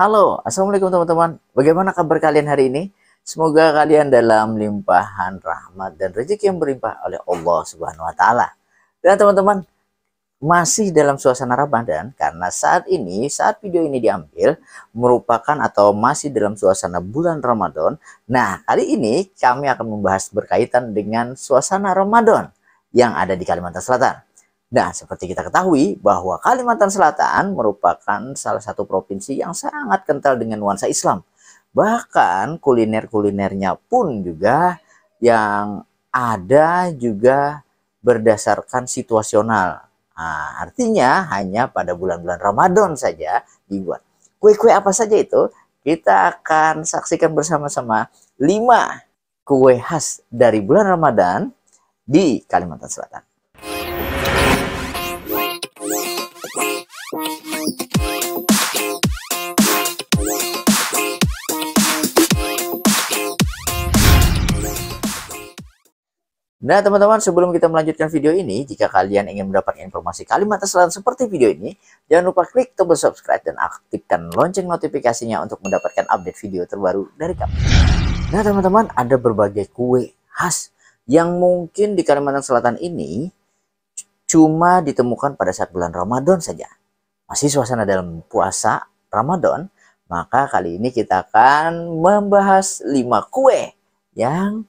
Halo, Assalamualaikum teman-teman. Bagaimana kabar kalian hari ini? Semoga kalian dalam limpahan rahmat dan rezeki yang berlimpah oleh Allah Subhanahu wa taala. Dan teman-teman, masih dalam suasana Ramadan karena saat ini, saat video ini diambil merupakan atau masih dalam suasana bulan Ramadan. Nah, kali ini kami akan membahas berkaitan dengan suasana Ramadan yang ada di Kalimantan Selatan. Nah, seperti kita ketahui bahwa Kalimantan Selatan merupakan salah satu provinsi yang sangat kental dengan nuansa Islam. Bahkan kuliner-kulinernya pun juga yang ada juga berdasarkan situasional. Nah, artinya hanya pada bulan-bulan Ramadan saja dibuat. Kue-kue apa saja itu? Kita akan saksikan bersama-sama lima kue khas dari bulan Ramadan di Kalimantan Selatan. Nah, teman-teman, sebelum kita melanjutkan video ini, jika kalian ingin mendapatkan informasi kalimat terselan seperti video ini, jangan lupa klik tombol subscribe dan aktifkan lonceng notifikasinya untuk mendapatkan update video terbaru dari kami. Nah, teman-teman, ada berbagai kue khas yang mungkin di Kalimantan Selatan ini cuma ditemukan pada saat bulan Ramadan saja. Masih suasana dalam puasa Ramadan, maka kali ini kita akan membahas 5 kue yang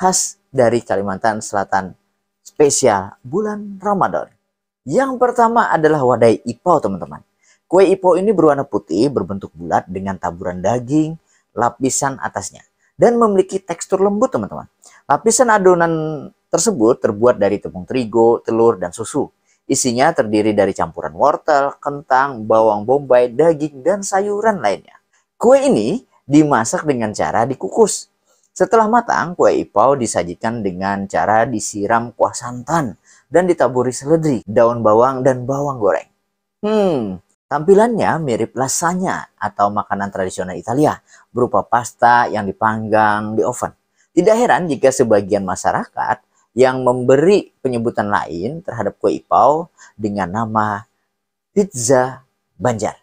khas dari Kalimantan Selatan spesial bulan Ramadan. Yang pertama adalah wadai ipau, teman-teman. Kue ipau ini berwarna putih, berbentuk bulat dengan taburan daging, lapisan atasnya, dan memiliki tekstur lembut, teman-teman. Lapisan adonan tersebut terbuat dari tepung terigu, telur, dan susu. Isinya terdiri dari campuran wortel, kentang, bawang bombay, daging, dan sayuran lainnya. Kue ini dimasak dengan cara dikukus. Setelah matang, kue ipau disajikan dengan cara disiram kuah santan dan ditaburi seledri, daun bawang, dan bawang goreng. Hmm, tampilannya mirip lasagna atau makanan tradisional Italia berupa pasta yang dipanggang di oven. Tidak heran jika sebagian masyarakat yang memberi penyebutan lain terhadap kue ipau dengan nama pizza banjar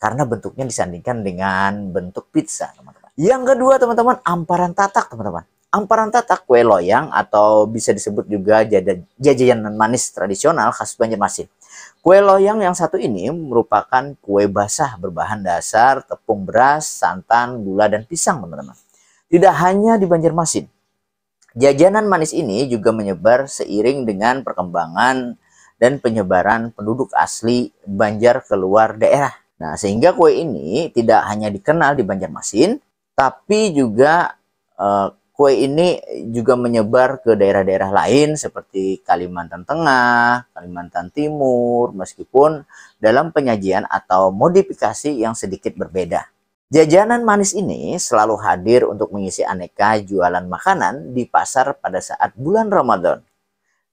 karena bentuknya disandingkan dengan bentuk pizza, teman-teman. Yang kedua teman-teman amparan tatak teman-teman. Amparan tatak kue loyang atau bisa disebut juga jajanan manis tradisional khas Banjarmasin. Kue loyang yang satu ini merupakan kue basah berbahan dasar tepung beras, santan, gula, dan pisang teman-teman. Tidak hanya di Banjarmasin, jajanan manis ini juga menyebar seiring dengan perkembangan dan penyebaran penduduk asli Banjar keluar daerah. Nah, sehingga kue ini tidak hanya dikenal di Banjarmasin, tapi juga uh, kue ini juga menyebar ke daerah-daerah lain seperti Kalimantan Tengah, Kalimantan Timur, meskipun dalam penyajian atau modifikasi yang sedikit berbeda. Jajanan manis ini selalu hadir untuk mengisi aneka jualan makanan di pasar pada saat bulan Ramadan.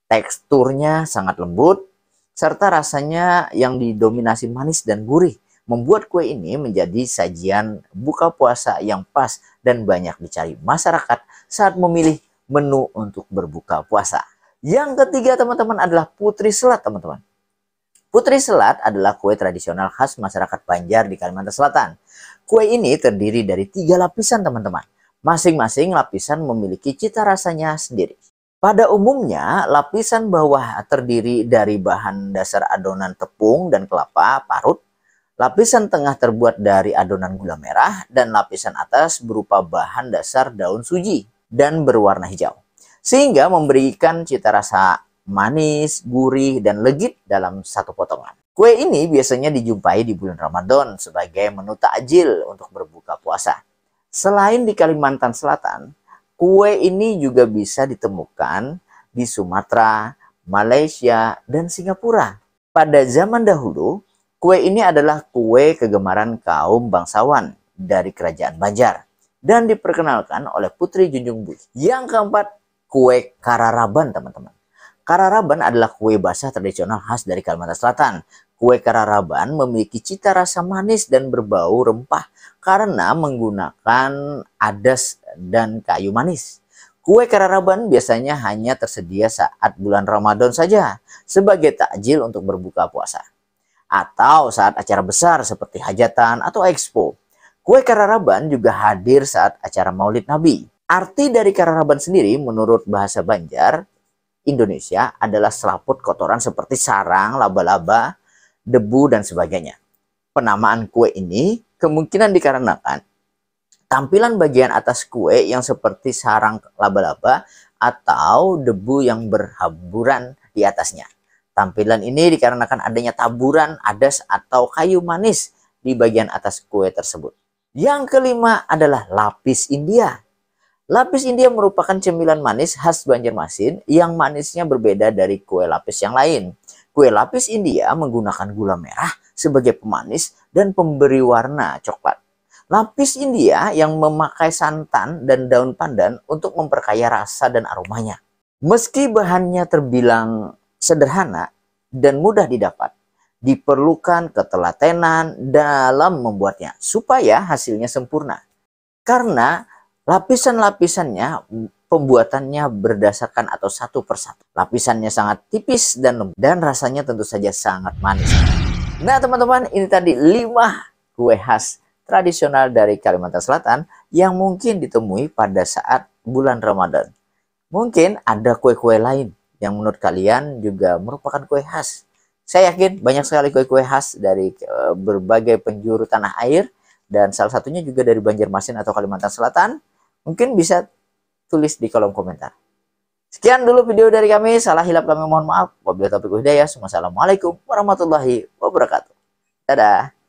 Teksturnya sangat lembut, serta rasanya yang didominasi manis dan gurih membuat kue ini menjadi sajian buka puasa yang pas dan banyak dicari masyarakat saat memilih menu untuk berbuka puasa. Yang ketiga teman-teman adalah putri selat teman-teman. Putri selat adalah kue tradisional khas masyarakat Banjar di Kalimantan Selatan. Kue ini terdiri dari tiga lapisan teman-teman. Masing-masing lapisan memiliki cita rasanya sendiri. Pada umumnya, lapisan bawah terdiri dari bahan dasar adonan tepung dan kelapa parut Lapisan tengah terbuat dari adonan gula merah dan lapisan atas berupa bahan dasar daun suji dan berwarna hijau. Sehingga memberikan cita rasa manis, gurih, dan legit dalam satu potongan. Kue ini biasanya dijumpai di bulan Ramadan sebagai menu takjil untuk berbuka puasa. Selain di Kalimantan Selatan, kue ini juga bisa ditemukan di Sumatera, Malaysia, dan Singapura. Pada zaman dahulu, Kue ini adalah kue kegemaran kaum bangsawan dari kerajaan Banjar dan diperkenalkan oleh Putri Junjung Bui. Yang keempat, kue kararaban, teman-teman. Kararaban adalah kue basah tradisional khas dari Kalimantan Selatan. Kue kararaban memiliki cita rasa manis dan berbau rempah karena menggunakan adas dan kayu manis. Kue kararaban biasanya hanya tersedia saat bulan Ramadan saja sebagai takjil untuk berbuka puasa atau saat acara besar seperti hajatan atau Expo, Kue kararaban juga hadir saat acara maulid nabi. Arti dari kararaban sendiri menurut bahasa Banjar, Indonesia adalah selaput kotoran seperti sarang, laba-laba, debu, dan sebagainya. Penamaan kue ini kemungkinan dikarenakan tampilan bagian atas kue yang seperti sarang laba-laba atau debu yang berhamburan di atasnya. Tampilan ini dikarenakan adanya taburan adas atau kayu manis di bagian atas kue tersebut. Yang kelima adalah lapis India. Lapis India merupakan cemilan manis khas Banjarmasin yang manisnya berbeda dari kue lapis yang lain. Kue lapis India menggunakan gula merah sebagai pemanis dan pemberi warna coklat. Lapis India yang memakai santan dan daun pandan untuk memperkaya rasa dan aromanya. Meski bahannya terbilang sederhana dan mudah didapat, diperlukan ketelatenan dalam membuatnya supaya hasilnya sempurna. Karena lapisan-lapisannya pembuatannya berdasarkan atau satu persatu. Lapisannya sangat tipis dan dan rasanya tentu saja sangat manis. Nah teman-teman ini tadi 5 kue khas tradisional dari Kalimantan Selatan yang mungkin ditemui pada saat bulan Ramadan. Mungkin ada kue-kue lain yang menurut kalian juga merupakan kue khas. Saya yakin banyak sekali kue-kue khas dari eh, berbagai penjuru tanah air dan salah satunya juga dari Banjarmasin atau Kalimantan Selatan. Mungkin bisa tulis di kolom komentar. Sekian dulu video dari kami. Salah hilap kami mohon maaf. Wabillahi taufiq hidayah. Wassalamualaikum warahmatullahi wabarakatuh. Dadah.